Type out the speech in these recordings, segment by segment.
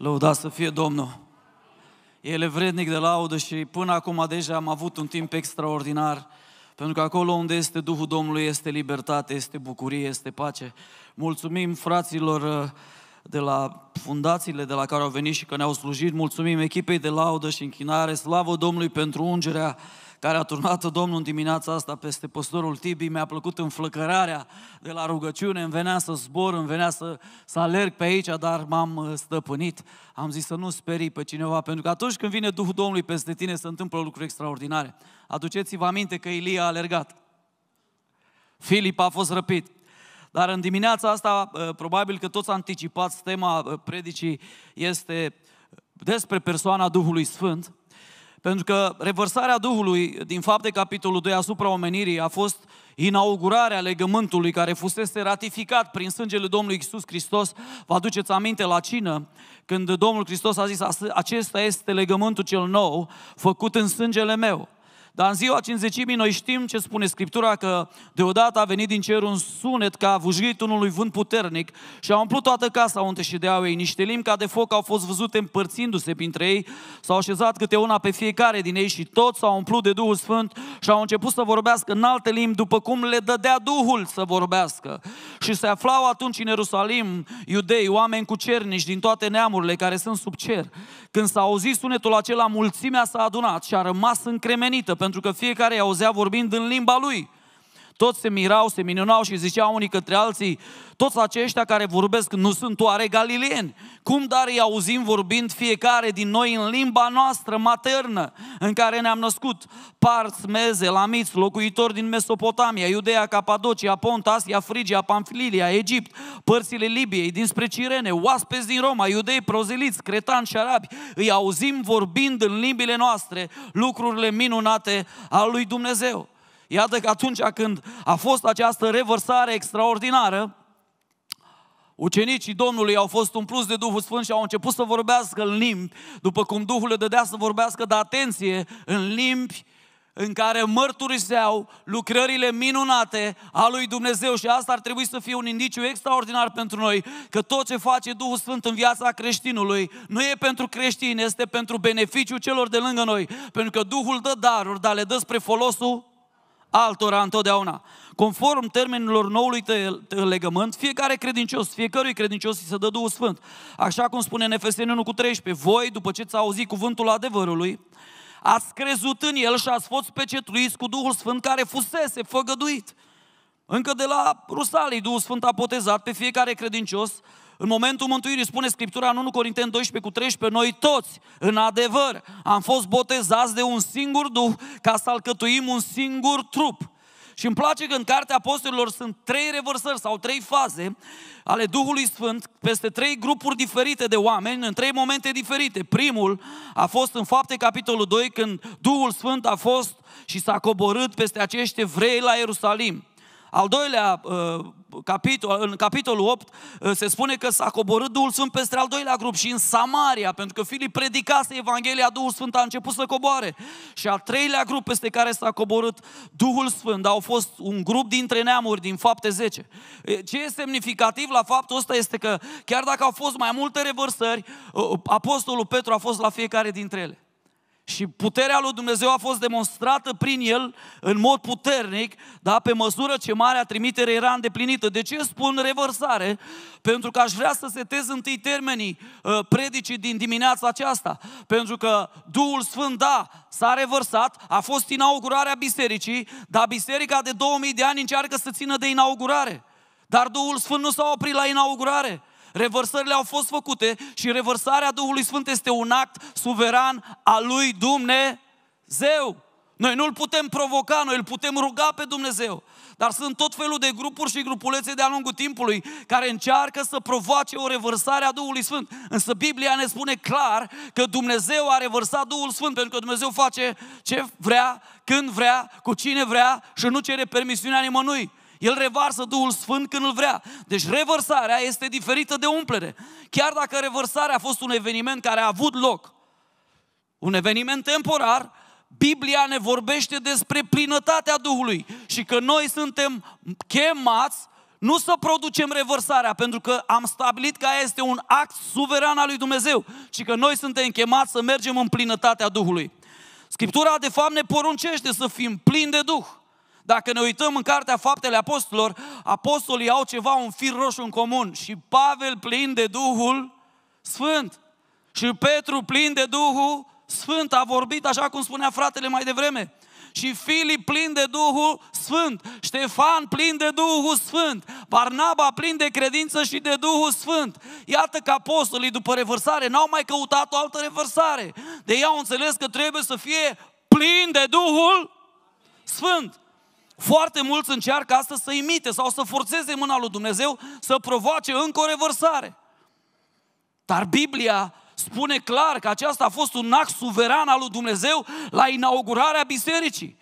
Lăuda să fie Domnul! El e vrednic de laudă și până acum deja am avut un timp extraordinar, pentru că acolo unde este Duhul Domnului este libertate, este bucurie, este pace. Mulțumim fraților uh, de la fundațiile de la care au venit și că ne-au slujit, mulțumim echipei de laudă și închinare, slavă Domnului pentru ungerea care a turnat Domnul în dimineața asta peste păstorul Tibi. Mi-a plăcut înflăcărarea de la rugăciune, îmi venea să zbor, îmi venea să, să alerg pe aici, dar m-am uh, stăpânit. Am zis să nu sperii pe cineva, pentru că atunci când vine Duhul Domnului peste tine se întâmplă lucruri extraordinare. Aduceți-vă aminte că Ilie a alergat. Filip a fost răpit, dar în dimineața asta, uh, probabil că toți anticipați, tema uh, predicii este despre persoana Duhului Sfânt. Pentru că revărsarea Duhului din fapte capitolul 2 asupra omenirii a fost inaugurarea legământului care fusese ratificat prin sângele Domnului Isus Hristos. Vă aduceți aminte la cină când Domnul Hristos a zis acesta este legământul cel nou făcut în sângele meu. Dar în ziua cinzecimii noi știm ce spune Scriptura, că deodată a venit din cer un sunet ca vujit unului vânt puternic și a umplut toată casa unde deau ei. Niște limbi ca de foc au fost văzute împărțindu-se printre ei, s-au așezat câte una pe fiecare din ei și toți s-au umplut de Duhul Sfânt și au început să vorbească în alte limbi după cum le dădea Duhul să vorbească. Și se aflau atunci în Ierusalim iudei, oameni cu cernici din toate neamurile care sunt sub cer. Când s-a auzit sunetul acela, mulțimea s-a adunat și a rămas încremenită, pentru că fiecare i auzea vorbind în limba lui. Toți se mirau, se minunau și ziceau unii către alții, toți aceștia care vorbesc nu sunt oare galileeni? Cum dar îi auzim vorbind fiecare din noi în limba noastră maternă în care ne-am născut? Parți, meze, lamiți, locuitori din Mesopotamia, Iudea, Capadocia, Pont, Asia, Frigia, Pamfililia, Egipt, părțile Libiei, dinspre Cirene, oaspeți din Roma, iudei, proziliți, cretani și arabi, îi auzim vorbind în limbile noastre lucrurile minunate al lui Dumnezeu. Iată că atunci când a fost această revărsare extraordinară, ucenicii Domnului au fost umpluți de Duhul Sfânt și au început să vorbească în limbi, după cum Duhul le dădea să vorbească, dar atenție, în limbi în care mărturiseau lucrările minunate a lui Dumnezeu și asta ar trebui să fie un indiciu extraordinar pentru noi că tot ce face Duhul Sfânt în viața creștinului nu e pentru creștini, este pentru beneficiu celor de lângă noi, pentru că Duhul dă daruri, dar le dă spre folosul altora întotdeauna. Conform termenilor noului legământ, fiecare credincios, fiecărui credincios îi se dă Duhul Sfânt. Așa cum spune în Efeseni 1 cu 13, voi, după ce ți-a auzit cuvântul adevărului, ați crezut în el și ați fost pecetuiți cu Duhul Sfânt care fusese făgăduit. Încă de la Rusalii, Duhul Sfânt a potezat pe fiecare credincios în momentul mântuirii, spune Scriptura în 1 Corinteni 12 cu 13, noi toți, în adevăr, am fost botezați de un singur Duh ca să alcătuim un singur trup. Și îmi place că în Cartea Apostolilor sunt trei revărsări sau trei faze ale Duhului Sfânt peste trei grupuri diferite de oameni, în trei momente diferite. Primul a fost în fapte capitolul 2 când Duhul Sfânt a fost și s-a coborât peste acești evrei la Ierusalim al doilea uh, capitol, în capitolul 8 uh, se spune că s-a coborât Duhul Sfânt peste al doilea grup și în Samaria, pentru că Filip predicase Evanghelia, Duhul Sfânt a început să coboare. Și al treilea grup peste care s-a coborât Duhul Sfânt, au fost un grup dintre neamuri din fapte 10. Ce e semnificativ la faptul ăsta este că chiar dacă au fost mai multe revărsări, uh, apostolul Petru a fost la fiecare dintre ele. Și puterea lui Dumnezeu a fost demonstrată prin el în mod puternic, dar pe măsură ce marea trimitere era îndeplinită. De ce spun revărsare? Pentru că aș vrea să setez întâi termenii uh, predicii din dimineața aceasta. Pentru că Duhul Sfânt, da, s-a revărsat, a fost inaugurarea bisericii, dar biserica de 2000 de ani încearcă să țină de inaugurare. Dar Duhul Sfânt nu s-a oprit la inaugurare. Revărsările au fost făcute și revărsarea Duhului Sfânt este un act suveran al lui Dumnezeu. Noi nu îl putem provoca, noi îl putem ruga pe Dumnezeu. Dar sunt tot felul de grupuri și grupulețe de-a lungul timpului care încearcă să provoace o revărsare a Duhului Sfânt. Însă Biblia ne spune clar că Dumnezeu a revărsat Duhul Sfânt pentru că Dumnezeu face ce vrea, când vrea, cu cine vrea și nu cere permisiunea nimănui. El revarsă Duhul Sfânt când îl vrea. Deci revărsarea este diferită de umplere. Chiar dacă revărsarea a fost un eveniment care a avut loc, un eveniment temporar, Biblia ne vorbește despre plinătatea Duhului și că noi suntem chemați nu să producem revărsarea, pentru că am stabilit că este un act suveran al lui Dumnezeu, ci că noi suntem chemați să mergem în plinătatea Duhului. Scriptura, de fapt, ne poruncește să fim plini de Duh. Dacă ne uităm în cartea Faptele Apostolilor, apostolii au ceva, un fir roșu în comun și Pavel plin de Duhul Sfânt și Petru plin de Duhul Sfânt a vorbit așa cum spunea fratele mai devreme și Filip plin de Duhul Sfânt, Ștefan plin de Duhul Sfânt, Barnaba plin de credință și de Duhul Sfânt. Iată că apostolii după revărsare n-au mai căutat o altă revărsare. De ei au înțeles că trebuie să fie plin de Duhul Sfânt. Foarte mulți încearcă astăzi să imite sau să forțeze mâna lui Dumnezeu să provoace încă o revărsare. Dar Biblia spune clar că aceasta a fost un act suveran al lui Dumnezeu la inaugurarea bisericii.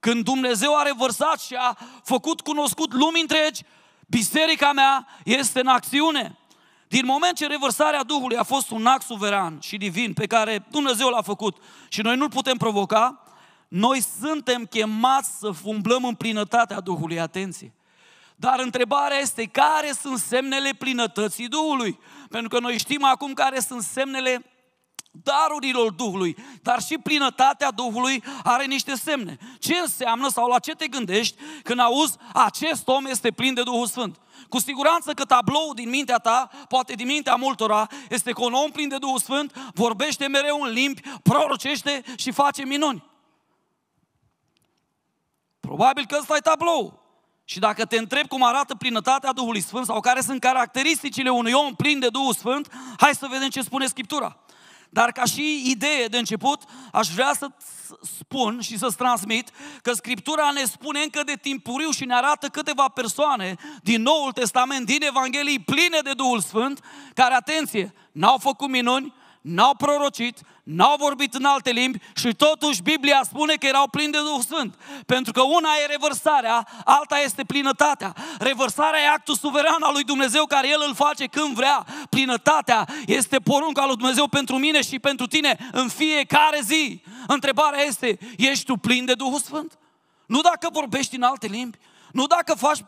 Când Dumnezeu a revărsat și a făcut cunoscut lumii întregi, biserica mea este în acțiune. Din moment ce revărsarea Duhului a fost un act suveran și divin pe care Dumnezeu l-a făcut și noi nu-l putem provoca, noi suntem chemați să umblăm în plinătatea Duhului, atenție. Dar întrebarea este care sunt semnele plinătății Duhului? Pentru că noi știm acum care sunt semnele darurilor Duhului, dar și plinătatea Duhului are niște semne. Ce înseamnă sau la ce te gândești când auzi acest om este plin de Duhul Sfânt? Cu siguranță că tabloul din mintea ta, poate din mintea multora, este că un om plin de Duhul Sfânt vorbește mereu în limbi, prorocește și face minuni. Probabil că ăsta e tablou. Și dacă te întreb cum arată plinătatea Duhului Sfânt sau care sunt caracteristicile unui om plin de Duhul Sfânt, hai să vedem ce spune Scriptura. Dar ca și idee de început, aș vrea să spun și să-ți transmit că Scriptura ne spune încă de timpuriu și ne arată câteva persoane din Noul Testament, din Evanghelii, pline de Duhul Sfânt, care, atenție, n-au făcut minuni, n-au prorocit, N-au vorbit în alte limbi și totuși Biblia spune că erau plini de Duhul Sfânt. Pentru că una e revărsarea, alta este plinătatea. Revărsarea e actul suveran al lui Dumnezeu care El îl face când vrea. Plinătatea este porunca lui Dumnezeu pentru mine și pentru tine în fiecare zi. Întrebarea este, ești tu plin de Duhul Sfânt? Nu dacă vorbești în alte limbi, nu dacă faci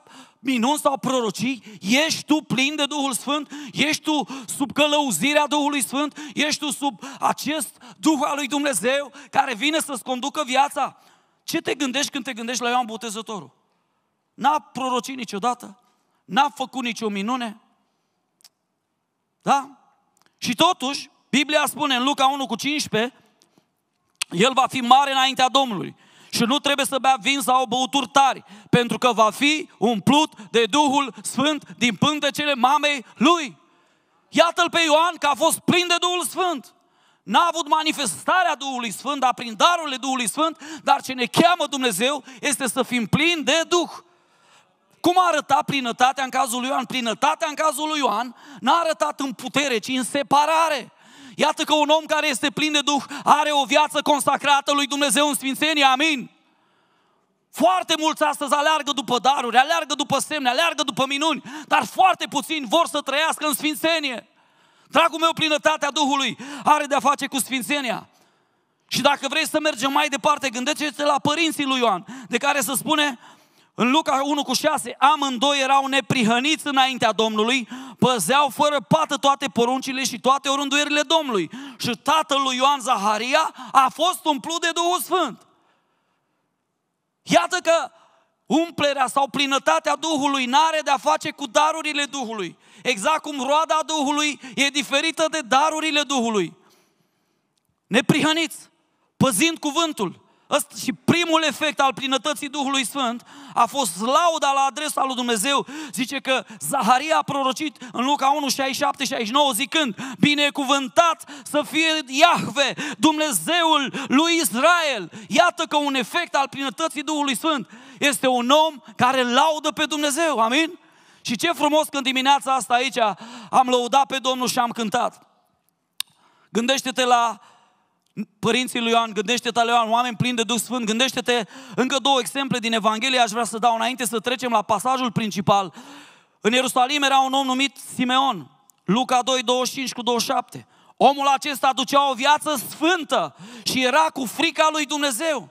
minuni sau prorocii, ești tu plin de Duhul Sfânt, ești tu sub călăuzirea Duhului Sfânt, ești tu sub acest Duh al lui Dumnezeu care vine să-ți conducă viața. Ce te gândești când te gândești la Ioan Botezătorul? N-a prorocit niciodată, n-a făcut nicio minune, da? Și totuși, Biblia spune în Luca 1 cu 15, el va fi mare înaintea Domnului și nu trebuie să bea vin sau băuturi tari, pentru că va fi umplut de Duhul Sfânt din pântecele mamei lui. Iată-l pe Ioan că a fost plin de Duhul Sfânt. N-a avut manifestarea Duhului Sfânt, dar prin darurile Duhului Sfânt, dar ce ne cheamă Dumnezeu este să fim plini de Duh. Cum a arătat plinătatea în cazul lui Ioan? Plinătatea în cazul lui Ioan n-a arătat în putere, ci în separare. Iată că un om care este plin de Duh are o viață consacrată lui Dumnezeu în sfințenie, amin? Foarte mulți astăzi aleargă după daruri, aleargă după semne, aleargă după minuni, dar foarte puțini vor să trăiască în sfințenie. Dragul meu, plinătatea Duhului are de-a face cu sfințenia. Și dacă vrei să mergem mai departe, gândește-te la părinții lui Ioan, de care se spune, în Luca 1 cu 6, amândoi erau neprihăniți înaintea Domnului, păzeau fără pată toate poruncile și toate orânduierile Domnului. Și tatăl lui Ioan Zaharia a fost umplut de Duhul Sfânt. Iată că umplerea sau plinătatea Duhului n-are de-a face cu darurile Duhului. Exact cum roada Duhului e diferită de darurile Duhului. Neprihăniți, păzind cuvântul, Asta și primul efect al plinătății Duhului Sfânt a fost lauda la adresa lui Dumnezeu. Zice că Zaharia a prorocit în Luca 1, 67, 69, zicând, binecuvântat să fie Iahve, Dumnezeul lui Israel. Iată că un efect al plinătății Duhului Sfânt este un om care laudă pe Dumnezeu. Amin? Și ce frumos când dimineața asta aici am lăudat pe Domnul și am cântat. Gândește-te la părinții lui Ioan, gândește-te la Ioan, oameni plini de Duh Sfânt, gândește-te încă două exemple din Evanghelie, aș vrea să dau înainte să trecem la pasajul principal. În Ierusalim era un om numit Simeon, Luca 2, 25 cu 27. Omul acesta aducea o viață sfântă și era cu frica lui Dumnezeu.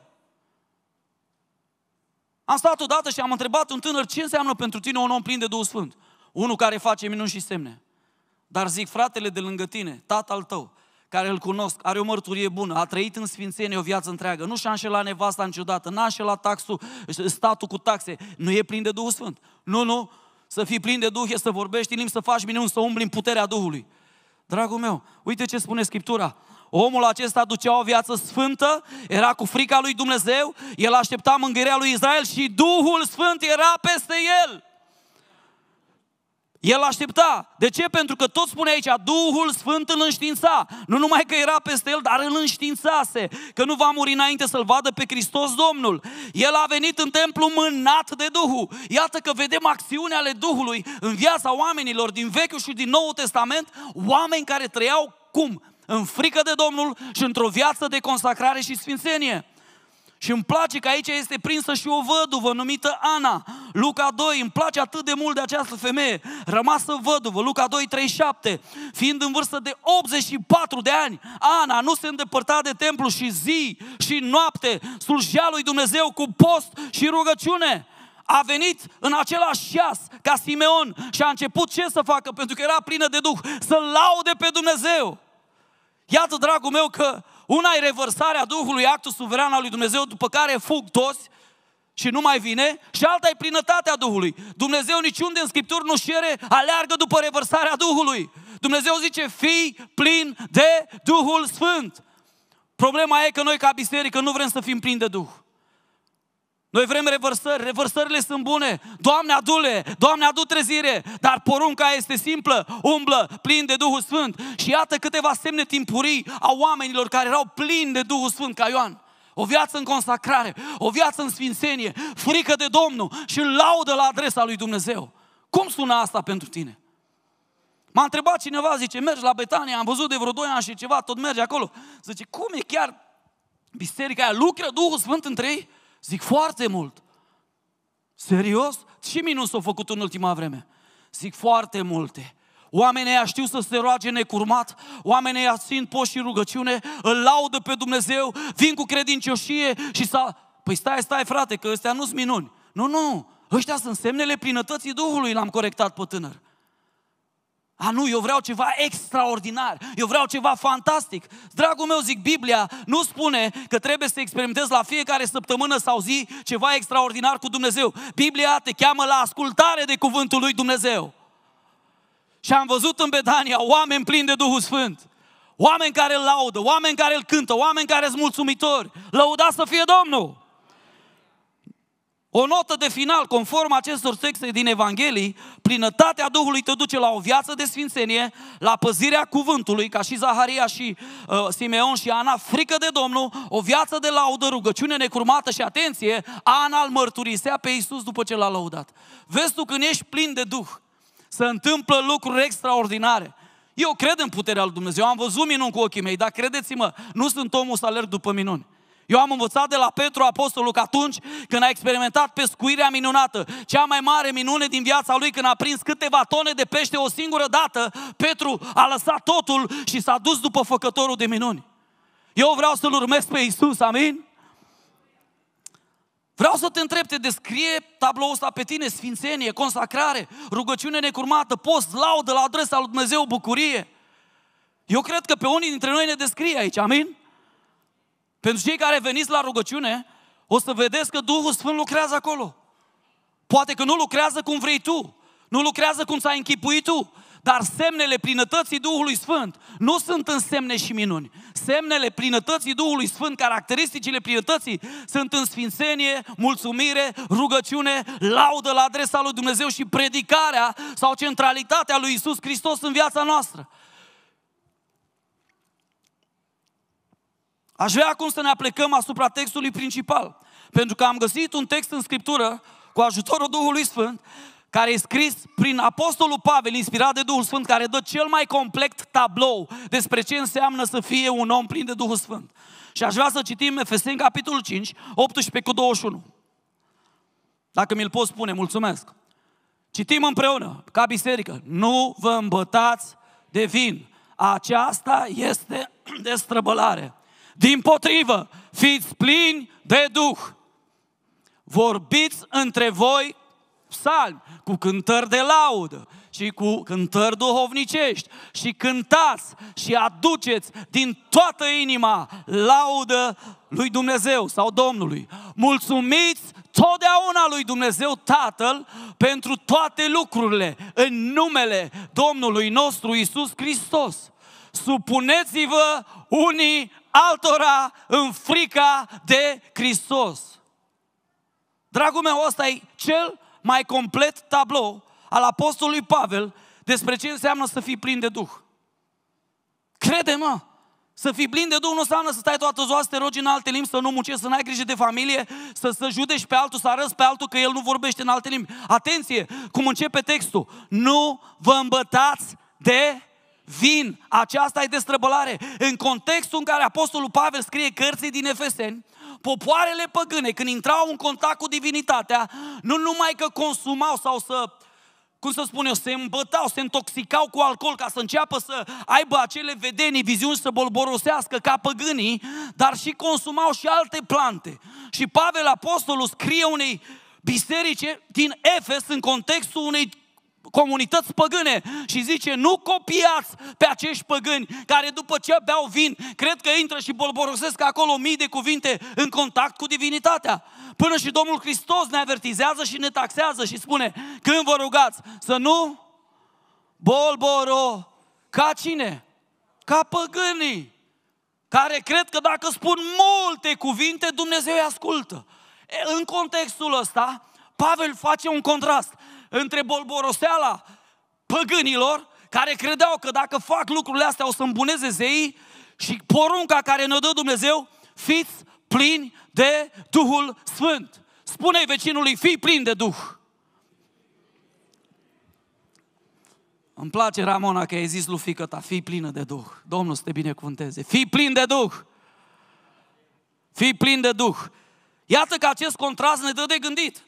Am stat odată și am întrebat un tânăr ce înseamnă pentru tine un om plin de Duh Sfânt. Unul care face minuni și semne. Dar zic, fratele de lângă tine, tatăl tău, care îl cunosc, are o mărturie bună, a trăit în sfințenie o viață întreagă, nu și-a înșelat nevasta niciodată, n-a înșelat taxul, statul cu taxe, nu e plin de Duhul Sfânt. Nu, nu, să fii plin de Duh e să vorbești în limbi, să faci minuni, să umbli în puterea Duhului. Dragul meu, uite ce spune Scriptura. Omul acesta ducea o viață sfântă, era cu frica lui Dumnezeu, el aștepta mângâierea lui Israel și Duhul Sfânt era peste el. El aștepta. De ce? Pentru că tot spune aici, Duhul Sfânt îl înștiința. Nu numai că era peste el, dar îl înștiințase. Că nu va muri înainte să-L vadă pe Hristos Domnul. El a venit în templu mânat de Duhul. Iată că vedem acțiunea ale Duhului în viața oamenilor din Vechiul și din Noul Testament. Oameni care trăiau cum? În frică de Domnul și într-o viață de consacrare și sfințenie. Și îmi place că aici este prinsă și o văduvă numită Ana. Luca 2, îmi place atât de mult de această femeie, rămasă văduvă. Luca 2, 37, fiind în vârstă de 84 de ani, Ana nu se îndepărta de templu și zi și noapte slujea lui Dumnezeu cu post și rugăciune a venit în același șas ca Simeon și a început ce să facă? Pentru că era plină de Duh, să laude pe Dumnezeu. Iată, dragul meu, că una e revărsarea Duhului, actul suveran al lui Dumnezeu, după care fug toți și nu mai vine, și alta e plinătatea Duhului. Dumnezeu niciunde în Scripturi nu șere, aleargă după revărsarea Duhului. Dumnezeu zice, fii plin de Duhul Sfânt. Problema e că noi ca biserică nu vrem să fim plini de Duh. Noi vrem revărsări, revărsările sunt bune. Doamne, adule, Doamne, adu trezire. Dar porunca este simplă, umblă, plin de Duhul Sfânt. Și iată câteva semne timpurii a oamenilor care erau plini de Duhul Sfânt ca Ioan. O viață în consacrare, o viață în sfințenie, frică de Domnul și laudă la adresa lui Dumnezeu. Cum sună asta pentru tine? M-a întrebat cineva, zice, mergi la Betania, am văzut de vreo 2 ani și ceva, tot merge acolo. Zice, cum e chiar biserica aia? Lucră Duhul Sfânt între ei? Zic foarte mult. Serios? Ce minus s-au făcut în ultima vreme? Zic foarte multe. Oamenii aia știu să se roage necurmat, oamenii aia țin poși și rugăciune, îl laudă pe Dumnezeu, vin cu credincioșie și să... Păi stai, stai frate, că ăstea nu-s minuni. Nu, nu, ăștia sunt semnele plinătății Duhului, l-am corectat pe tânăr. A, nu, eu vreau ceva extraordinar, eu vreau ceva fantastic. Dragul meu, zic, Biblia nu spune că trebuie să experimentezi la fiecare săptămână sau zi ceva extraordinar cu Dumnezeu. Biblia te cheamă la ascultare de cuvântul lui Dumnezeu. Și am văzut în Bedania oameni plini de Duhul Sfânt, oameni care îl laudă, oameni care îl cântă, oameni care sunt mulțumitori. Lăudați să fie Domnul! O notă de final, conform acestor texte din Evanghelii, plinătatea Duhului te duce la o viață de sfințenie, la păzirea cuvântului, ca și Zaharia și uh, Simeon și Ana, frică de Domnul, o viață de laudă, rugăciune necurmată și atenție, Ana îl mărturisea pe Iisus după ce l-a laudat. Vezi tu când ești plin de Duh, se întâmplă lucruri extraordinare. Eu cred în puterea lui Dumnezeu, am văzut minuni cu ochii mei, dar credeți-mă, nu sunt omul să alerg după minuni. Eu am învățat de la Petru Apostolul că atunci când a experimentat pescuirea minunată, cea mai mare minune din viața lui, când a prins câteva tone de pește o singură dată, Petru a lăsat totul și s-a dus după făcătorul de minuni. Eu vreau să-L urmez pe Isus, amin? Vreau să te întreb, te descrie tabloul ăsta pe tine, sfințenie, consacrare, rugăciune necurmată, post, laudă la adresa lui Dumnezeu, bucurie. Eu cred că pe unii dintre noi ne descrie aici, amin? Pentru cei care veniți la rugăciune, o să vedeți că Duhul Sfânt lucrează acolo. Poate că nu lucrează cum vrei tu, nu lucrează cum ți-ai închipuit tu, dar semnele plinătății Duhului Sfânt nu sunt în semne și minuni. Semnele plinătății Duhului Sfânt, caracteristicile plinătății, sunt în sfințenie, mulțumire, rugăciune, laudă la adresa lui Dumnezeu și predicarea sau centralitatea lui Isus Hristos în viața noastră. Aș vrea acum să ne aplicăm asupra textului principal, pentru că am găsit un text în Scriptură, cu ajutorul Duhului Sfânt, care e scris prin Apostolul Pavel, inspirat de Duhul Sfânt, care dă cel mai complet tablou despre ce înseamnă să fie un om plin de Duhul Sfânt. Și aș vrea să citim Efeseni, capitolul 5, 18 cu 21. Dacă mi-l poți spune, mulțumesc. Citim împreună, ca biserică, nu vă îmbătați de vin. Aceasta este destrăbălare. Din potrivă, fiți plini de Duh. Vorbiți între voi psalmi, cu cântări de laudă și cu cântări duhovnicești și cântați și aduceți din toată inima laudă lui Dumnezeu sau Domnului. Mulțumiți totdeauna lui Dumnezeu Tatăl pentru toate lucrurile în numele Domnului nostru Isus Hristos. Supuneți-vă unii altora în frica de Hristos. Dragul meu, ăsta e cel mai complet tablou al apostolului Pavel despre ce înseamnă să fii plin de Duh. Crede-mă, să fii plin de Duh nu înseamnă să stai toată ziua să te rogi în alte limbi, să nu muncești, să n-ai grijă de familie, să, să judești pe altul, să arăți pe altul că el nu vorbește în alte limbi. Atenție, cum începe textul, nu vă îmbătați de vin. Aceasta e destrăbălare. În contextul în care Apostolul Pavel scrie cărții din Efeseni, popoarele păgâne, când intrau în contact cu divinitatea, nu numai că consumau sau să cum să spun eu, se îmbătau, se intoxicau cu alcool ca să înceapă să aibă acele vedenii, viziuni, să bolborosească ca păgânii, dar și consumau și alte plante. Și Pavel Apostolul scrie unei biserice din Efes în contextul unei comunități păgâne și zice nu copiați pe acești păgâni care după ce beau vin, cred că intră și bolborosesc acolo mii de cuvinte în contact cu divinitatea. Până și Domnul Hristos ne avertizează și ne taxează și spune când vă rugați să nu bolboro ca cine? Ca păgânii care cred că dacă spun multe cuvinte, Dumnezeu îi ascultă. În contextul ăsta, Pavel face un contrast între bolboroseala păgânilor, care credeau că dacă fac lucrurile astea o să îmbuneze zeii, și porunca care ne-o dă Dumnezeu, fiți plini de Duhul Sfânt. Spune-i vecinului, fii plin de Duh. Îmi place, Ramona, că ai zis lui fică ta, fii plină de Duh. Domnul să te binecuvânteze. Fii plin de Duh. Fii plin de Duh. Iată că acest contrast ne dă de gândit.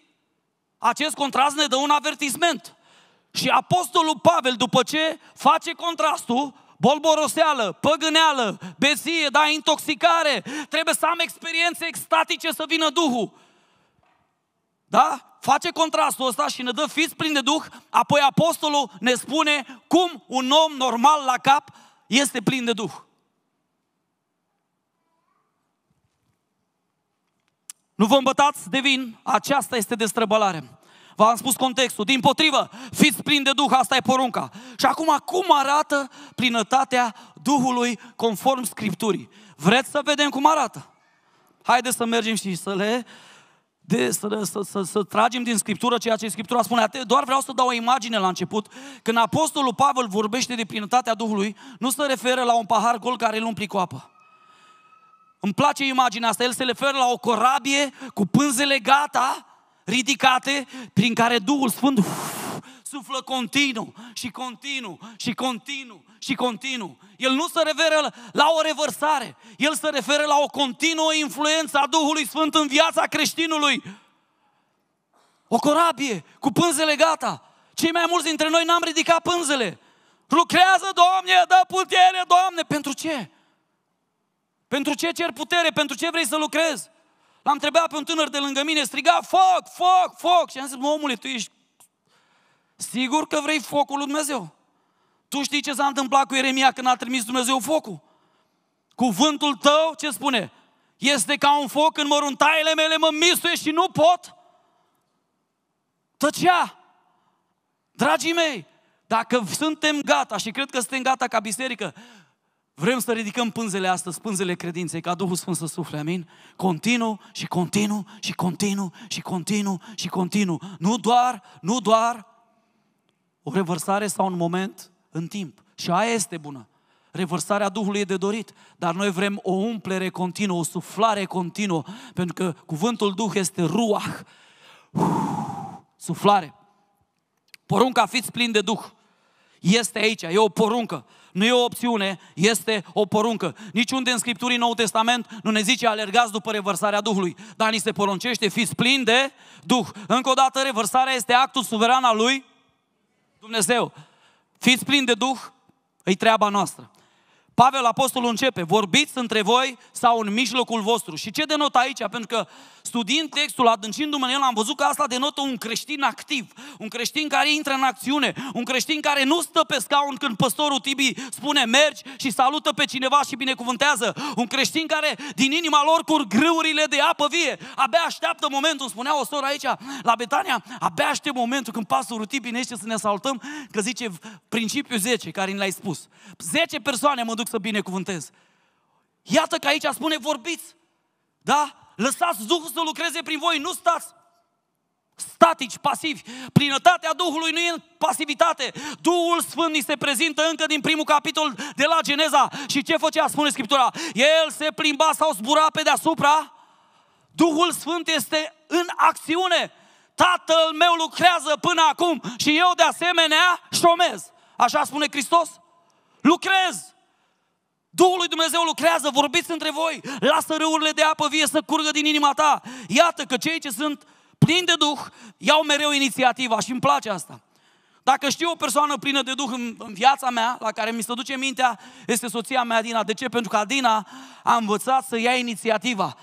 Acest contrast ne dă un avertisment. Și Apostolul Pavel, după ce face contrastul, bolboroseală, păgâneală, bezie, da, intoxicare, trebuie să am experiențe extatice să vină Duhul. Da? Face contrastul ăsta și ne dă fiți plin de Duh, apoi apostolul ne spune cum un om normal la cap este plin de Duh. Nu vă îmbătați de vin, aceasta este destrăbălare. V-am spus contextul. Din potrivă, fiți plini de Duh, asta e porunca. Și acum, cum arată plinătatea Duhului conform Scripturii? Vreți să vedem cum arată? Haideți să mergem și să le de, să, să, să, să tragem din Scriptură ceea ce Scriptura spune. Doar vreau să dau o imagine la început. Când Apostolul Pavel vorbește de plinătatea Duhului, nu se referă la un pahar gol care îl umpli cu apă. Îmi place imaginea asta, el se referă la o corabie cu pânzele gata, ridicate, prin care Duhul Sfânt uf, suflă continuu și continuu și continuu și continuu. El nu se referă la o revărsare, el se referă la o continuă influență a Duhului Sfânt în viața creștinului. O corabie cu pânzele gata. Cei mai mulți dintre noi n-am ridicat pânzele. Lucrează, Doamne, dă putere, Doamne. Pentru ce? Pentru ce cer putere? Pentru ce vrei să lucrezi? L-am întrebat pe un tânăr de lângă mine, striga, foc, foc, foc. Și am zis, mă, omule, tu ești sigur că vrei focul lui Dumnezeu? Tu știi ce s-a întâmplat cu Ieremia când a trimis Dumnezeu focul? Cuvântul tău, ce spune? Este ca un foc în măruntaiele mele, mă mistuie și nu pot. Tăcea. Dragii mei, dacă suntem gata și cred că suntem gata ca biserică Vrem să ridicăm pânzele astăzi, pânzele credinței, ca Duhul Sfânt să sufle, amin? Continu și continu și continu și continu și continu. Nu doar, nu doar o revărsare sau un moment în timp. Și aia este bună. Revărsarea Duhului e de dorit, dar noi vrem o umplere continuă, o suflare continuă, pentru că cuvântul Duh este ruah, suflare. Porunca fiți plini de Duh este aici, e o poruncă nu e o opțiune, este o poruncă. Niciunde în Scripturii Noul Testament nu ne zice alergați după revărsarea Duhului, dar ni se poruncește fiți plini de Duh. Încă o dată, revărsarea este actul suveran al lui Dumnezeu. Fiți plini de Duh, e treaba noastră. Pavel, apostolul, începe, vorbiți între voi sau în mijlocul vostru. Și ce denot aici? Pentru că Studiind textul, adâncindu-mă în el, am văzut că asta denotă un creștin activ, un creștin care intră în acțiune, un creștin care nu stă pe scaun când păstorul Tibi spune mergi și salută pe cineva și binecuvântează, un creștin care din inima lor curg grâurile de apă vie, abia așteaptă momentul, spunea o soră aici la Betania, abia aștept momentul când pastorul Tibi ne să ne salutăm, că zice principiul 10 care ni l-ai spus. 10 persoane mă duc să binecuvântez. Iată că aici spune vorbiți. Da? Lăsați Duhul să lucreze prin voi, nu stați statici, pasivi. Plinătatea Duhului nu e pasivitate. Duhul Sfânt ni se prezintă încă din primul capitol de la Geneza. Și ce făcea, spune Scriptura? El se plimba sau zbura pe deasupra. Duhul Sfânt este în acțiune. Tatăl meu lucrează până acum și eu de asemenea șomez. Așa spune Hristos? Lucrez! Duhul lui Dumnezeu lucrează, vorbiți între voi, lasă râurile de apă vie să curgă din inima ta. Iată că cei ce sunt plini de Duh iau mereu inițiativa și îmi place asta. Dacă știu o persoană plină de Duh în, în viața mea, la care mi se duce mintea, este soția mea Adina. De ce? Pentru că Adina a învățat să ia inițiativa.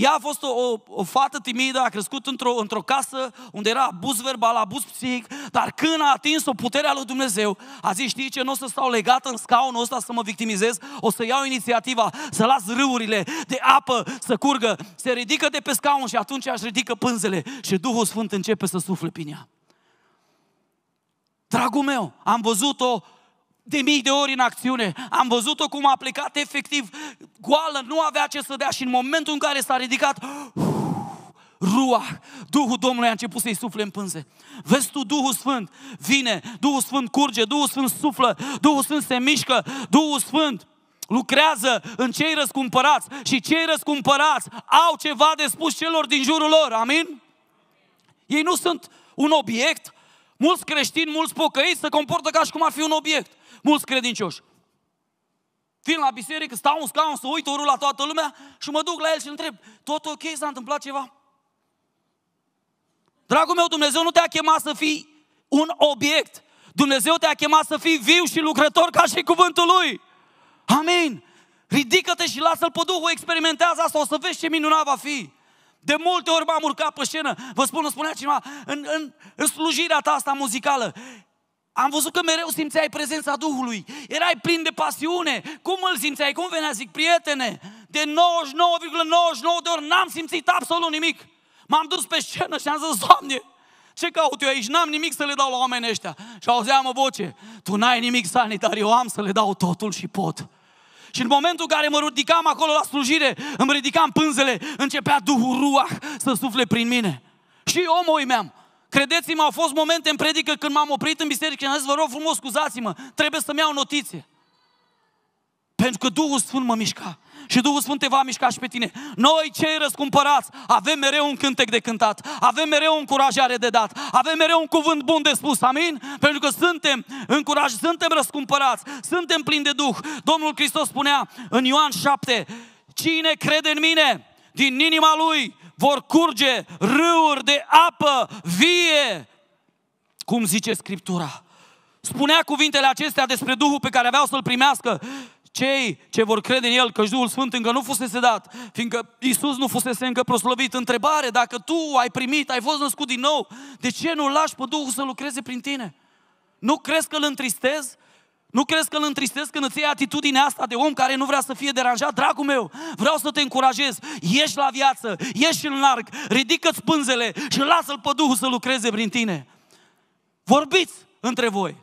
Ea a fost o, o, o fată timidă, a crescut într-o, într-o casă unde era abuz verbal, abuz psihic, dar când a atins o puterea lui Dumnezeu, a zis, știi ce, nu o să stau legată în scaunul ăsta să mă victimizez, o să iau inițiativa, să las râurile de apă să curgă, se ridică de pe scaun și atunci aș ridică pânzele și Duhul Sfânt începe să sufle prin ea. Dragul meu, am văzut-o de mii de ori în acțiune. Am văzut-o cum a plecat efectiv goală, nu avea ce să dea și în momentul în care s-a ridicat, Rua, Duhul Domnului a început să-i sufle în pânze. Vezi tu, Duhul Sfânt vine, Duhul Sfânt curge, Duhul Sfânt suflă, Duhul Sfânt se mișcă, Duhul Sfânt lucrează în cei răscumpărați și cei răscumpărați au ceva de spus celor din jurul lor, amin? Ei nu sunt un obiect, mulți creștini, mulți pocăiți se comportă ca și cum ar fi un obiect mulți credincioși. Vin la biserică, stau în scaun, să uit urul la toată lumea și mă duc la el și întreb, tot ok, s-a întâmplat ceva? Dragul meu, Dumnezeu nu te-a chemat să fii un obiect. Dumnezeu te-a chemat să fii viu și lucrător ca și cuvântul Lui. Amin. Ridică-te și lasă-L pe Duhul, experimentează asta, o să vezi ce minunat va fi. De multe ori m-am urcat pe scenă. Vă spun, îmi spunea cineva, în, în, în slujirea ta asta muzicală, am văzut că mereu simțeai prezența Duhului. Erai plin de pasiune. Cum îl simțeai? Cum venea? Zic, prietene, de 99,99 ,99 de ori n-am simțit absolut nimic. M-am dus pe scenă și am zis, Doamne, ce caut eu aici? N-am nimic să le dau la oamenii ăștia. Și auzeam o voce, tu n-ai nimic sanitar, eu am să le dau totul și pot. Și în momentul în care mă ridicam acolo la slujire, îmi ridicam pânzele, începea Duhul Ruah să sufle prin mine. Și eu mă uimeam, Credeți-mă, au fost momente în predică când m-am oprit în biserică și am zis, vă rog frumos, scuzați-mă, trebuie să-mi iau notițe. Pentru că Duhul Sfânt mă mișca și Duhul Sfânt te va mișca și pe tine. Noi cei răscumpărați avem mereu un cântec de cântat, avem mereu un încurajare de dat, avem mereu un cuvânt bun de spus, amin? Pentru că suntem încurajați, suntem răscumpărați, suntem plini de Duh. Domnul Hristos spunea în Ioan 7, cine crede în mine, din inima lui vor curge râuri de apă vie, cum zice Scriptura. Spunea cuvintele acestea despre Duhul pe care aveau să-l primească cei ce vor crede în El că Duhul Sfânt încă nu fusese dat, fiindcă Isus nu fusese încă proslăvit. Întrebare, dacă tu ai primit, ai fost născut din nou, de ce nu lași pe Duhul să lucreze prin tine? Nu crezi că îl întristezi? Nu crezi că îl întristezi când îți iei atitudinea asta de om care nu vrea să fie deranjat? Dragul meu, vreau să te încurajez. Ești la viață, ieși în larg, ridică-ți pânzele și lasă-l pe Duhul să lucreze prin tine. Vorbiți între voi.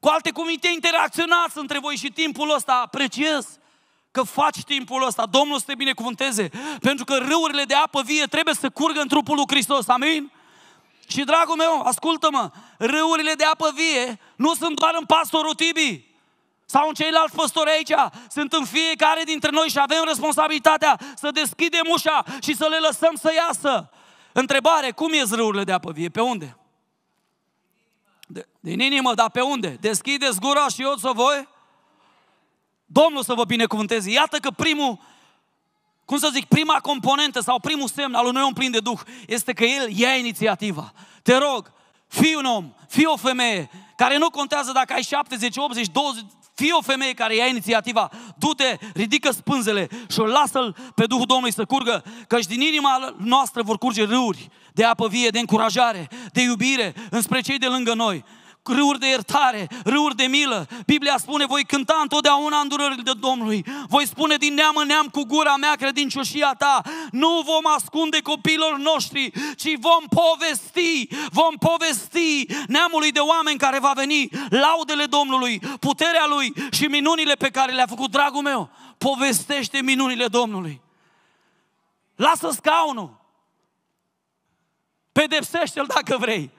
Cu alte cuvinte, interacționați între voi și timpul ăsta apreciez că faci timpul ăsta. Domnul să te binecuvânteze, pentru că râurile de apă vie trebuie să curgă în trupul lui Hristos. Amin? Și dragul meu, ascultă-mă, râurile de apă vie nu sunt doar în pastorul Tibi sau în ceilalți păstori aici, sunt în fiecare dintre noi și avem responsabilitatea să deschidem ușa și să le lăsăm să iasă. Întrebare, cum ies râurile de apă vie? Pe unde? De, din inimă, dar pe unde? Deschideți gura și eu să voi? Domnul să vă binecuvânteze. Iată că primul cum să zic, prima componentă sau primul semn al unui om plin de Duh este că el ia inițiativa. Te rog, fii un om, fii o femeie, care nu contează dacă ai 70, 80, 20, fii o femeie care ia inițiativa, du-te, ridică spânzele și lasă-l pe Duhul Domnului să curgă, căci din inima noastră vor curge râuri de apă vie, de încurajare, de iubire înspre cei de lângă noi râuri de iertare, râuri de milă. Biblia spune, voi cânta întotdeauna îndurările Domnului. Voi spune din neam în neam cu gura mea credincioșia ta. Nu vom ascunde copiilor noștri, ci vom povesti, vom povesti neamului de oameni care va veni laudele Domnului, puterea Lui și minunile pe care le-a făcut. Dragul meu, povestește minunile Domnului. Lasă scaunul. Pedepsește-l dacă vrei.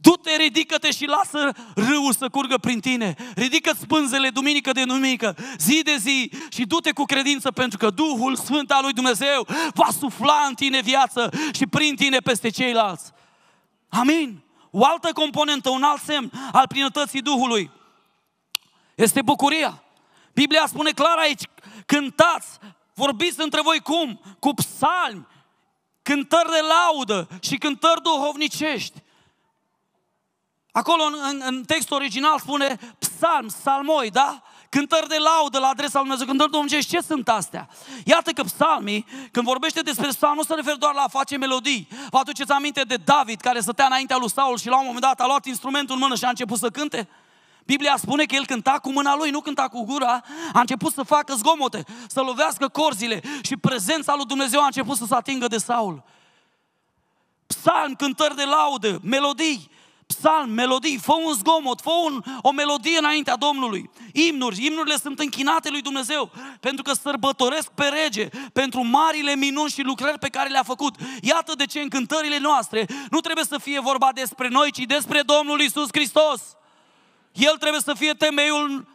Du-te, ridică-te și lasă râul să curgă prin tine. ridică pânzele duminică de duminică, zi de zi și du-te cu credință pentru că Duhul Sfânt al lui Dumnezeu va sufla în tine viață și prin tine peste ceilalți. Amin. O altă componentă, un alt semn al plinătății Duhului este bucuria. Biblia spune clar aici, cântați, vorbiți între voi cum? Cu psalmi, cântări de laudă și cântări duhovnicești. Acolo în, în, în textul original spune psalm, salmoi, da? cântări de laudă la adresa lui Dumnezeu, cântări domnești, ce sunt astea? Iată că psalmii, când vorbește despre psalm, nu se referă doar la a face melodii. Vă aduceți aminte de David, care stătea înaintea lui Saul și la un moment dat a luat instrumentul în mână și a început să cânte? Biblia spune că el cânta cu mâna lui, nu cânta cu gura, a început să facă zgomote, să lovească corzile și prezența lui Dumnezeu a început să se atingă de Saul. Psalm, cântări de laudă, melodii, psalm, melodii, fă un zgomot, fă un, o melodie înaintea Domnului. Imnuri, imnurile sunt închinate lui Dumnezeu, pentru că sărbătoresc pe rege, pentru marile minuni și lucrări pe care le-a făcut. Iată de ce încântările noastre nu trebuie să fie vorba despre noi, ci despre Domnul Isus Hristos. El trebuie să fie temeiul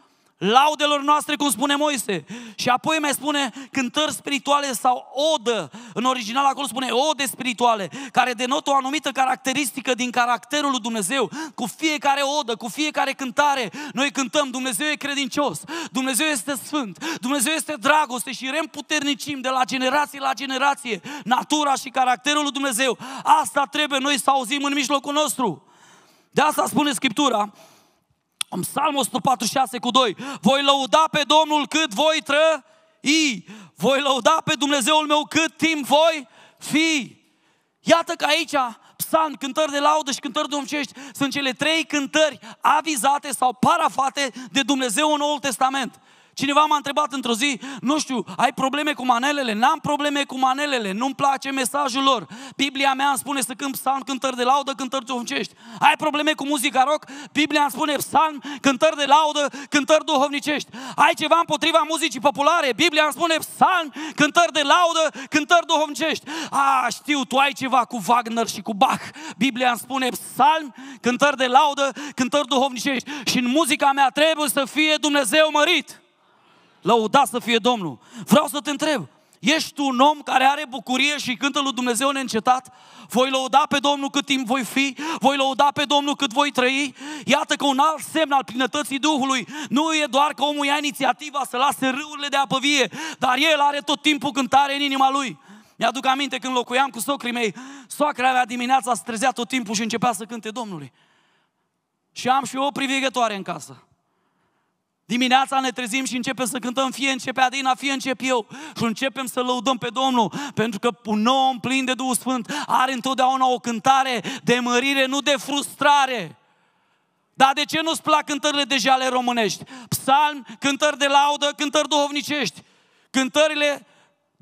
laudelor noastre, cum spune Moise. Și apoi mai spune cântări spirituale sau odă. În original acolo spune ode spirituale, care denotă o anumită caracteristică din caracterul lui Dumnezeu. Cu fiecare odă, cu fiecare cântare, noi cântăm Dumnezeu e credincios, Dumnezeu este sfânt, Dumnezeu este dragoste și remputernicim de la generație la generație natura și caracterul lui Dumnezeu. Asta trebuie noi să auzim în mijlocul nostru. De asta spune Scriptura, în Psalm 146 cu 2, voi lăuda pe Domnul cât voi trăi, voi lăuda pe Dumnezeul meu cât timp voi fi. Iată că aici psalm, cântări de laudă și cântări domcești sunt cele trei cântări avizate sau parafate de Dumnezeu în Noul Testament. Cineva m-a întrebat într-o zi, nu știu, ai probleme cu manelele? N-am probleme cu manelele, nu-mi place mesajul lor. Biblia mea îmi spune să cânt psalm, cântări de laudă, cântări duhovnicești. Ai probleme cu muzica rock? Biblia îmi spune psalm, cântări de laudă, cântări duhovnicești. Ai ceva împotriva muzicii populare? Biblia îmi spune psalm, cântări de laudă, cântări duhovnicești. A, știu, tu ai ceva cu Wagner și cu Bach. Biblia îmi spune psalm, cântări de laudă, cântări duhovnicești. Și în muzica mea trebuie să fie Dumnezeu mărit. Lăuda să fie Domnul. Vreau să te întreb, ești tu un om care are bucurie și cântă lui Dumnezeu neîncetat? Voi lăuda pe Domnul cât timp voi fi? Voi lăuda pe Domnul cât voi trăi? Iată că un alt semn al plinătății Duhului nu e doar că omul ia inițiativa să lase râurile de apă vie, dar el are tot timpul cântare în inima lui. Mi-aduc aminte când locuiam cu socrii mei, soacra mea dimineața se trezea tot timpul și începea să cânte Domnului. Și am și eu o privegătoare în casă. Dimineața ne trezim și începem să cântăm Fie începe Adina, fie încep eu Și începem să lăudăm pe Domnul Pentru că un om plin de Duhul Sfânt Are întotdeauna o cântare de mărire, nu de frustrare dar de ce nu-ți plac cântările de jale românești? Psalm, cântări de laudă, cântări duhovnicești. Cântările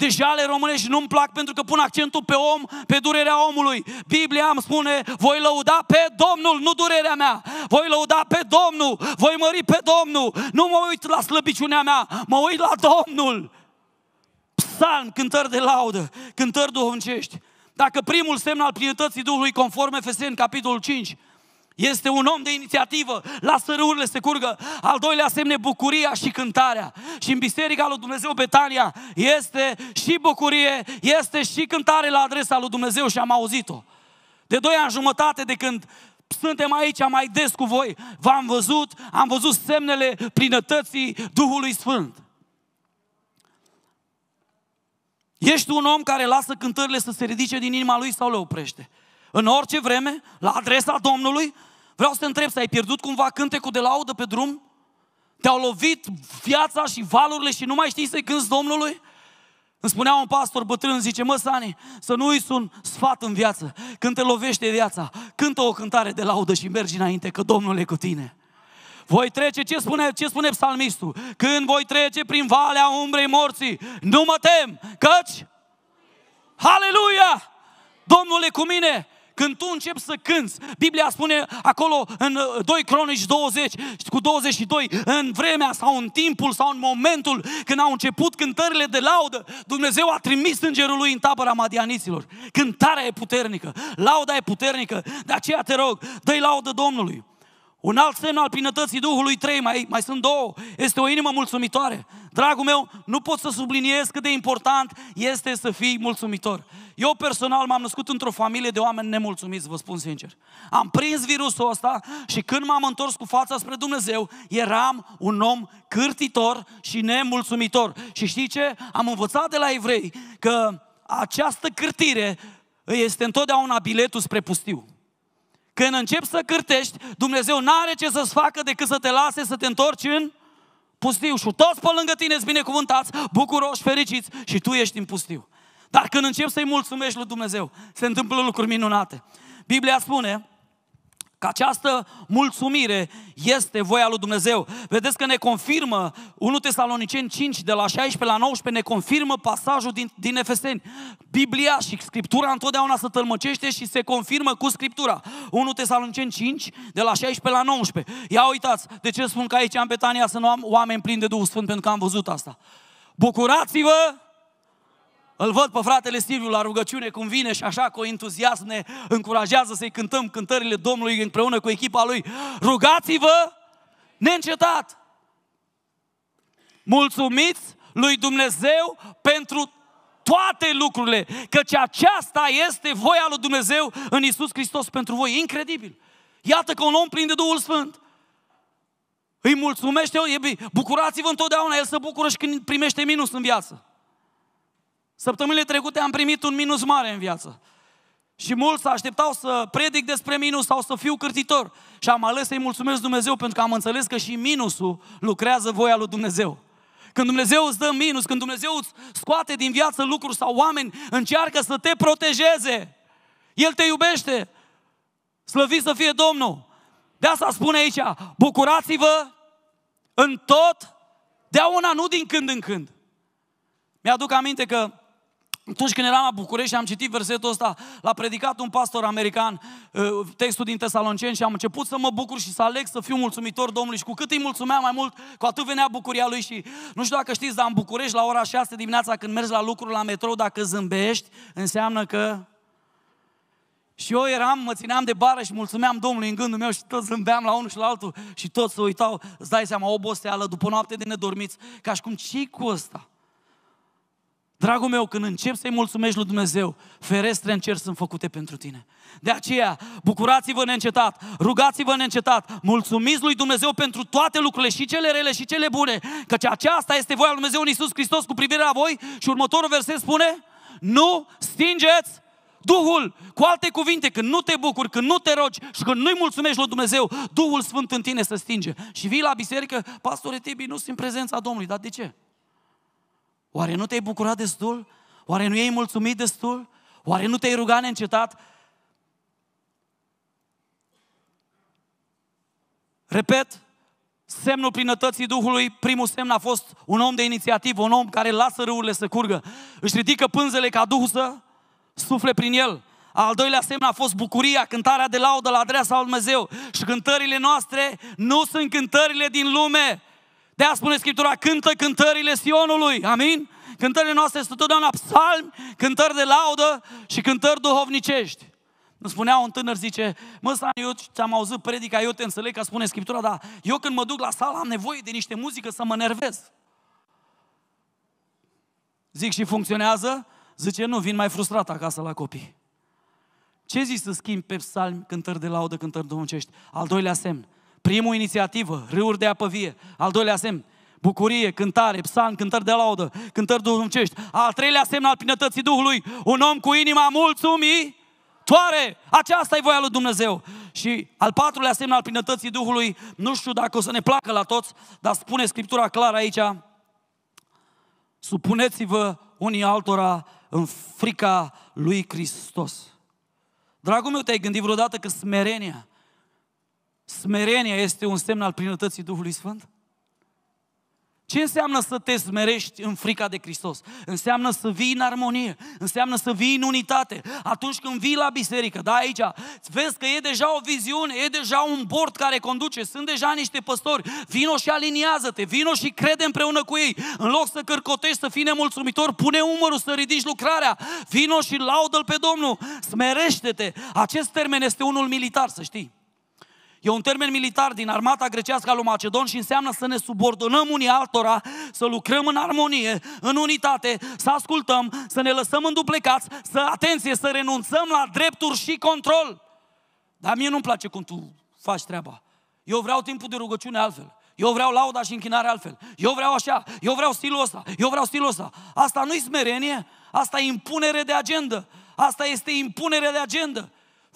Deja ale românești nu-mi plac pentru că pun accentul pe om, pe durerea omului. Biblia îmi spune, voi lăuda pe Domnul, nu durerea mea. Voi lăuda pe Domnul, voi mări pe Domnul. Nu mă uit la slăbiciunea mea, mă uit la Domnul. Psalm, cântări de laudă, cântări duhovnicești. Dacă primul semn al plinătății Duhului conform Efeseni, capitolul 5, este un om de inițiativă, la râurile se curgă. Al doilea semne, bucuria și cântarea. Și în Biserica lui Dumnezeu Betania este și bucurie, este și cântare la adresa lui Dumnezeu și am auzit-o. De doi ani jumătate de când suntem aici mai des cu voi, v-am văzut, am văzut semnele plinătății Duhului Sfânt. Ești un om care lasă cântările să se ridice din inima lui sau le oprește? în orice vreme, la adresa Domnului? Vreau să te întreb, s-ai pierdut cumva cântecul de laudă pe drum? Te-au lovit viața și valurile și nu mai știi să-i cânti Domnului? Îmi spunea un pastor bătrân, zice, mă, Sani, să nu uiți un sfat în viață. Când te lovește viața, cântă o cântare de laudă și mergi înainte, că Domnul e cu tine. Voi trece, ce spune, ce spune psalmistul? Când voi trece prin valea umbrei morții, nu mă tem, căci... Aleluia! Domnul e cu mine, când tu începi să cânți, Biblia spune acolo în 2 uh, Cronici 20 cu 22, în vremea sau în timpul sau în momentul când au început cântările de laudă, Dumnezeu a trimis îngerul lui în tabăra madianiților. Cântarea e puternică, lauda e puternică, de aceea te rog, dă laudă Domnului. Un alt semn al plinătății Duhului, trei, mai, mai sunt două, este o inimă mulțumitoare. Dragul meu, nu pot să subliniez cât de important este să fii mulțumitor. Eu personal m-am născut într-o familie de oameni nemulțumiți, vă spun sincer. Am prins virusul ăsta și când m-am întors cu fața spre Dumnezeu, eram un om cârtitor și nemulțumitor. Și știi ce? Am învățat de la evrei că această cârtire este întotdeauna biletul spre pustiu. Când începi să cârtești, Dumnezeu nu are ce să-ți facă decât să te lase să te întorci în pustiu. Și toți pe lângă tine sunt binecuvântați, bucuroși, fericiți și tu ești în pustiu. Dar când începi să-i mulțumești lui Dumnezeu, se întâmplă lucruri minunate. Biblia spune că această mulțumire este voia lui Dumnezeu. Vedeți că ne confirmă 1 Tesaloniceni 5, de la 16 la 19, ne confirmă pasajul din, din Efeseni. Biblia și Scriptura întotdeauna se tălmăcește și se confirmă cu Scriptura. 1 Tesaloniceni 5, de la 16 la 19. Ia uitați, de ce spun că aici în Betania să nu am oameni plini de Duhul Sfânt, pentru că am văzut asta. Bucurați-vă îl văd pe fratele Silviu la rugăciune cum vine și așa cu entuziasm ne încurajează să-i cântăm cântările Domnului împreună cu echipa lui. Rugați-vă neîncetat! Mulțumiți lui Dumnezeu pentru toate lucrurile, căci aceasta este voia lui Dumnezeu în Isus Hristos pentru voi. Incredibil! Iată că un om plin de Duhul Sfânt. Îi mulțumește, bucurați-vă întotdeauna, el se bucură și când primește minus în viață. Săptămânile trecute am primit un minus mare în viață. Și mulți așteptau să predic despre minus sau să fiu cârtitor. Și am ales să-i mulțumesc Dumnezeu pentru că am înțeles că și minusul lucrează voia lui Dumnezeu. Când Dumnezeu îți dă minus, când Dumnezeu îți scoate din viață lucruri sau oameni, încearcă să te protejeze. El te iubește. Slăvi să fie Domnul. De asta spune aici, bucurați-vă în tot, de una, nu din când în când. Mi-aduc aminte că atunci când eram la București am citit versetul ăsta, l-a predicat un pastor american uh, textul din Tesalonceni și am început să mă bucur și să aleg să fiu mulțumitor Domnului și cu cât îi mulțumea mai mult, cu atât venea bucuria lui și nu știu dacă știți, dar în București la ora 6 dimineața când mergi la lucru la metrou, dacă zâmbești, înseamnă că și eu eram, mă țineam de bară și mulțumeam Domnului în gândul meu și tot zâmbeam la unul și la altul și tot se uitau, îți dai seama, oboseală, după noapte de nedormiți, ca și cum ce cu ăsta? Dragul meu, când încep să-i mulțumești lui Dumnezeu, ferestre în cer sunt făcute pentru tine. De aceea, bucurați-vă neîncetat, rugați-vă neîncetat, mulțumiți lui Dumnezeu pentru toate lucrurile, și cele rele și cele bune, căci aceasta este voia lui Dumnezeu în Iisus Hristos cu privire la voi și următorul verset spune, nu stingeți Duhul, cu alte cuvinte, când nu te bucuri, când nu te rogi și când nu-i mulțumești lui Dumnezeu, Duhul Sfânt în tine se stinge. Și vii la biserică, pastore Tibi, nu sunt prezența Domnului, dar de ce? Oare nu te-ai bucurat destul? Oare nu ai mulțumit destul? Oare nu te-ai rugat neîncetat? Repet, semnul plinătății Duhului, primul semn a fost un om de inițiativă, un om care lasă râurile să curgă, își ridică pânzele ca Duhul să sufle prin el. Al doilea semn a fost bucuria, cântarea de laudă la adresa lui Dumnezeu. Și cântările noastre nu sunt cântările din lume, de a spune Scriptura, cântă cântările Sionului, amin? Cântările noastre sunt totdeauna psalmi, cântări de laudă și cântări duhovnicești. Nu spunea un tânăr, zice, mă, să eu ți-am auzit predica, eu te înțeleg că spune Scriptura, dar eu când mă duc la sală am nevoie de niște muzică să mă nervez. Zic și funcționează? Zice, nu, vin mai frustrat acasă la copii. Ce zici să schimbi pe psalmi cântări de laudă, cântări duhovnicești? Al doilea semn, Primul inițiativă, râuri de apă vie. Al doilea semn, bucurie, cântare, psalm, cântări de laudă, cântări duhovnicești. Al treilea semn al plinătății Duhului, un om cu inima Toare! Aceasta e voia lui Dumnezeu. Și al patrulea semn al plinătății Duhului, nu știu dacă o să ne placă la toți, dar spune Scriptura clar aici, supuneți-vă unii altora în frica lui Hristos. Dragul meu, te-ai gândit vreodată că smerenia Smerenia este un semn al plinătății Duhului Sfânt? Ce înseamnă să te smerești în frica de Hristos? Înseamnă să vii în armonie, înseamnă să vii în unitate. Atunci când vii la biserică, da, aici, vezi că e deja o viziune, e deja un bord care conduce, sunt deja niște păstori, vino și aliniază-te, vino și crede împreună cu ei. În loc să cărcotești, să fii nemulțumitor, pune umărul să ridici lucrarea, vino și laudă-L pe Domnul, smerește-te. Acest termen este unul militar, să știi. E un termen militar din armata grecească a lui Macedon și înseamnă să ne subordonăm unii altora, să lucrăm în armonie, în unitate, să ascultăm, să ne lăsăm înduplecați, să, atenție, să renunțăm la drepturi și control. Dar mie nu-mi place cum tu faci treaba. Eu vreau timpul de rugăciune altfel. Eu vreau lauda și închinare altfel. Eu vreau așa, eu vreau stilul ăsta, eu vreau stilul ăsta. Asta nu-i smerenie, asta e impunere de agendă. Asta este impunere de agendă.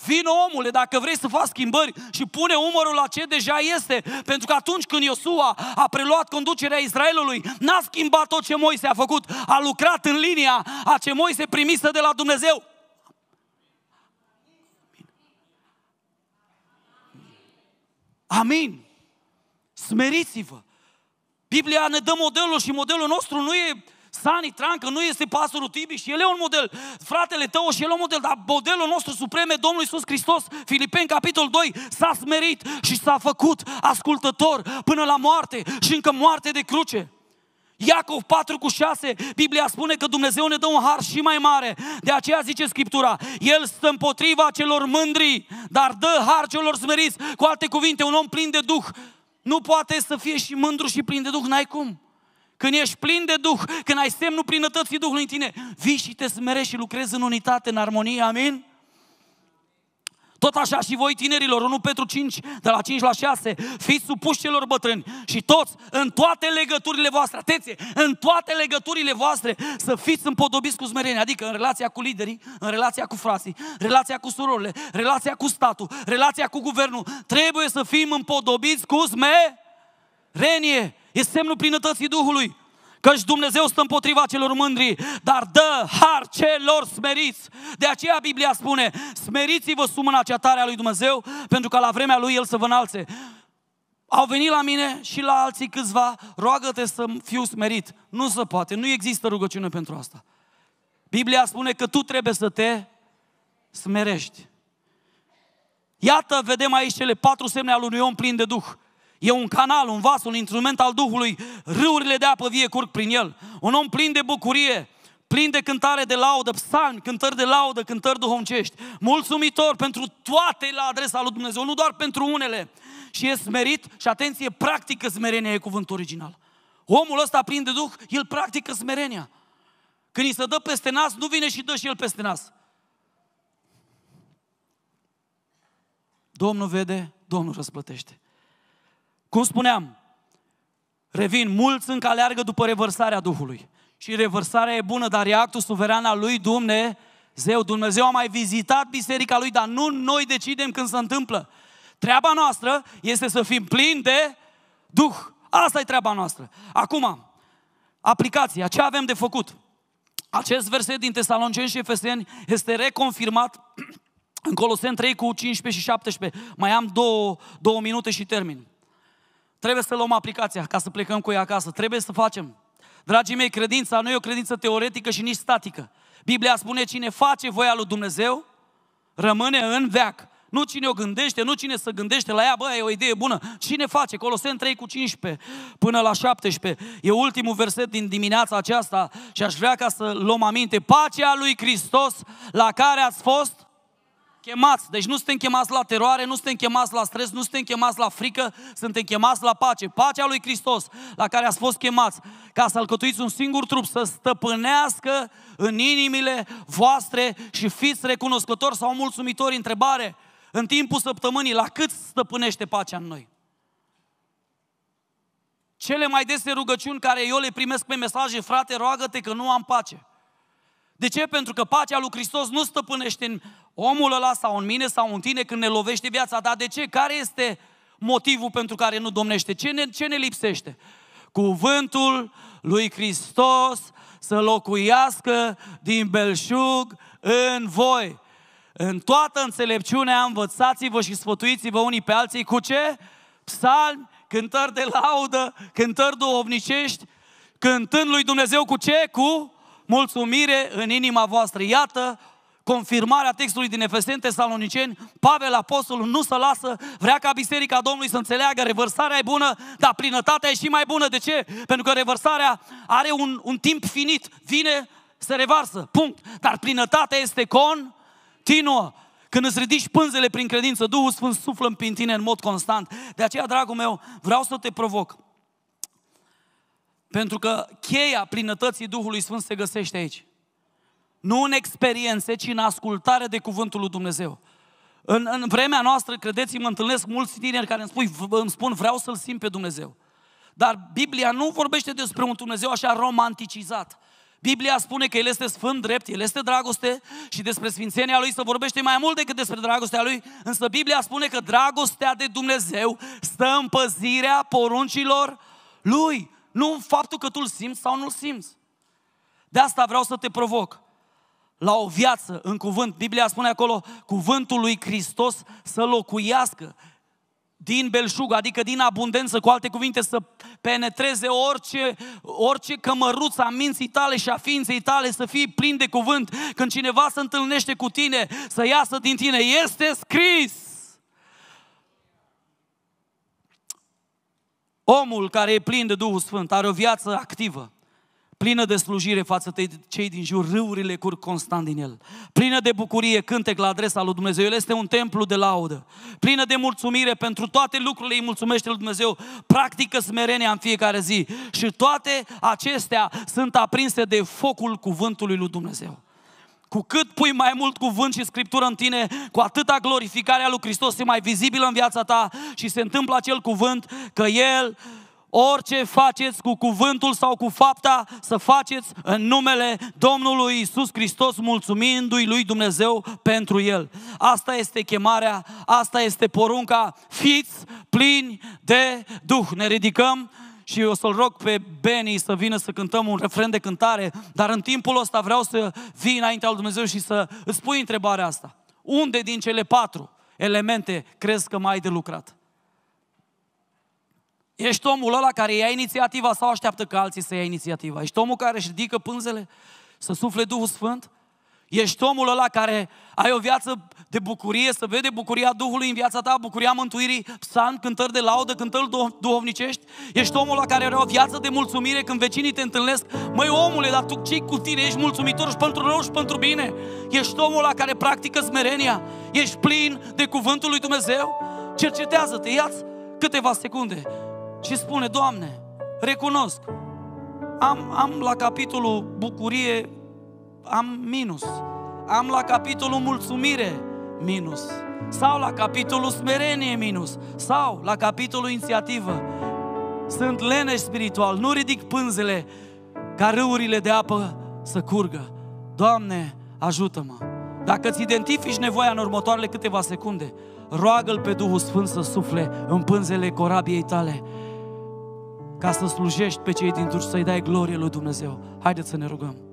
Vino omule, dacă vrei să faci schimbări și pune umărul la ce deja este, pentru că atunci când Iosua a preluat conducerea Israelului, n-a schimbat tot ce Moise a făcut, a lucrat în linia a ce Moise primisă de la Dumnezeu. Amin. Smeriți-vă. Biblia ne dă modelul și modelul nostru nu e Sani Trancă nu este pastorul Tibi și el e un model. Fratele tău și el e un model, dar modelul nostru suprem e Domnul Iisus Hristos. Filipeni, capitol 2, s-a smerit și s-a făcut ascultător până la moarte și încă moarte de cruce. Iacov 4 cu 6, Biblia spune că Dumnezeu ne dă un har și mai mare. De aceea zice Scriptura, El stă împotriva celor mândri, dar dă har celor smeriți. Cu alte cuvinte, un om plin de Duh nu poate să fie și mândru și plin de Duh, n-ai cum. Când ești plin de Duh, când ai semnul plinătății Duhului în tine, vii și te smerești și lucrezi în unitate, în armonie, amin? Tot așa și voi tinerilor, 1 Petru 5, de la 5 la 6, fiți supuși celor bătrâni și toți, în toate legăturile voastre, atenție, în toate legăturile voastre, să fiți împodobiți cu smerenie, adică în relația cu liderii, în relația cu frații, relația cu surorile, relația cu statul, relația cu guvernul, trebuie să fim împodobiți cu smerenie Renie e semnul plinătății Duhului. Căci Dumnezeu stă împotriva celor mândri, dar dă har celor smeriți. De aceea Biblia spune, smeriți-vă sub mâna cea tare a lui Dumnezeu, pentru ca la vremea lui El să vă înalțe. Au venit la mine și la alții câțiva, roagă-te să fiu smerit. Nu se poate, nu există rugăciune pentru asta. Biblia spune că tu trebuie să te smerești. Iată, vedem aici cele patru semne al unui om plin de Duh. E un canal, un vas, un instrument al Duhului. Râurile de apă vie curg prin el. Un om plin de bucurie, plin de cântare de laudă, psalmi, cântări de laudă, cântări duhovnicești, mulțumitor pentru toate la adresa lui Dumnezeu, nu doar pentru unele. Și e smerit și, atenție, practică smerenia, e cuvântul original. Omul ăsta plin de Duh, el practică smerenia. Când îi se dă peste nas, nu vine și dă și el peste nas. Domnul vede, Domnul răsplătește. Cum spuneam, revin, mulți încă aleargă după revărsarea Duhului. Și revărsarea e bună, dar e actul suveran al lui Dumnezeu. Dumnezeu a mai vizitat biserica lui, dar nu noi decidem când se întâmplă. Treaba noastră este să fim plini de Duh. Asta e treaba noastră. Acum, aplicația, ce avem de făcut? Acest verset din Tesaloniceni și Efeseni este reconfirmat în Coloseni 3 cu 15 și 17. Mai am două, două minute și termin. Trebuie să luăm aplicația ca să plecăm cu ea acasă. Trebuie să facem. Dragii mei, credința nu e o credință teoretică și nici statică. Biblia spune cine face voia lui Dumnezeu rămâne în veac. Nu cine o gândește, nu cine se gândește la ea, bă, e o idee bună. Cine face? Coloseni 3 cu 15 până la 17. E ultimul verset din dimineața aceasta și aș vrea ca să luăm aminte. Pacea lui Hristos la care ați fost chemați. Deci nu suntem chemați la teroare, nu suntem chemați la stres, nu suntem chemați la frică, suntem chemați la pace. Pacea lui Hristos, la care ați fost chemați, ca să alcătuiți un singur trup, să stăpânească în inimile voastre și fiți recunoscători sau mulțumitori. Întrebare, în timpul săptămânii, la cât stăpânește pacea în noi? Cele mai dese rugăciuni care eu le primesc pe mesaje, frate, roagă-te că nu am pace. De ce? Pentru că pacea lui Hristos nu stăpânește în omul ăla sau în mine sau în tine când ne lovește viața. Dar de ce? Care este motivul pentru care nu domnește? Ce ne, ce ne lipsește? Cuvântul lui Hristos să locuiască din belșug în voi. În toată înțelepciunea învățați-vă și sfătuiți-vă unii pe alții cu ce? Psalmi, cântări de laudă, cântări duhovnicești, cântând lui Dumnezeu cu ce? Cu mulțumire în inima voastră. Iată confirmarea textului din Efeseni Tesaloniceni, Pavel Apostol nu se lasă, vrea ca Biserica Domnului să înțeleagă, revărsarea e bună, dar plinătatea e și mai bună. De ce? Pentru că revărsarea are un, un timp finit, vine, se revarsă, punct. Dar plinătatea este continuă. Când îți ridici pânzele prin credință, Duhul Sfânt suflă în tine în mod constant. De aceea, dragul meu, vreau să te provoc. Pentru că cheia plinătății Duhului Sfânt se găsește aici. Nu în experiențe, ci în ascultare de cuvântul lui Dumnezeu. În, în vremea noastră, credeți-mă, întâlnesc mulți tineri care îmi, spui, îmi spun vreau să-L simt pe Dumnezeu. Dar Biblia nu vorbește despre un Dumnezeu așa romanticizat. Biblia spune că El este sfânt, drept, El este dragoste și despre sfințenia Lui să vorbește mai mult decât despre dragostea Lui, însă Biblia spune că dragostea de Dumnezeu stă în păzirea poruncilor Lui. Nu în faptul că tu îl simți sau nu îl simți. De asta vreau să te provoc. La o viață, în cuvânt, Biblia spune acolo, cuvântul lui Hristos să locuiască din belșug, adică din abundență, cu alte cuvinte, să penetreze orice, orice cămăruță a minții tale și a ființei tale, să fie plin de cuvânt. Când cineva se întâlnește cu tine, să iasă din tine. Este scris! Omul care e plin de Duhul Sfânt are o viață activă, plină de slujire față de cei din jur, râurile curg constant din el, plină de bucurie, cântec la adresa lui Dumnezeu, el este un templu de laudă, plină de mulțumire pentru toate lucrurile, îi mulțumește lui Dumnezeu, practică smerenia în fiecare zi și toate acestea sunt aprinse de focul cuvântului lui Dumnezeu. Cu cât pui mai mult cuvânt și scriptură în tine, cu atâta glorificarea lui Hristos este mai vizibilă în viața ta și se întâmplă acel cuvânt că El orice faceți cu cuvântul sau cu fapta, să faceți în numele Domnului Isus Hristos, mulțumindu-i lui Dumnezeu pentru el. Asta este chemarea, asta este porunca, fiți plini de Duh. Ne ridicăm și eu o să-l rog pe Beni să vină să cântăm un refren de cântare, dar în timpul ăsta vreau să vii înaintea lui Dumnezeu și să îți pui întrebarea asta. Unde din cele patru elemente crezi că mai ai de lucrat? Ești omul ăla care ia inițiativa sau așteaptă ca alții să ia inițiativa? Ești omul care își ridică pânzele să sufle Duhul Sfânt? Ești omul ăla care ai o viață de bucurie, să vede bucuria Duhului în viața ta, bucuria mântuirii, psalm, cântări de laudă, cântări duhovnicești? Ești omul la care are o viață de mulțumire când vecinii te întâlnesc? Măi omule, dar tu ce cu tine? Ești mulțumitor și pentru rău și pentru bine? Ești omul la care practică smerenia? Ești plin de cuvântul lui Dumnezeu? Cercetează-te, iați câteva secunde și spune, Doamne, recunosc, am, am la capitolul bucurie am minus. Am la capitolul mulțumire minus. Sau la capitolul smerenie minus. Sau la capitolul inițiativă. Sunt leneș spiritual, nu ridic pânzele ca râurile de apă să curgă. Doamne, ajută-mă! Dacă îți identifici nevoia în următoarele câteva secunde, roagă-L pe Duhul Sfânt să sufle în pânzele corabiei tale ca să slujești pe cei din turci, să-i dai glorie lui Dumnezeu. Haideți să ne rugăm!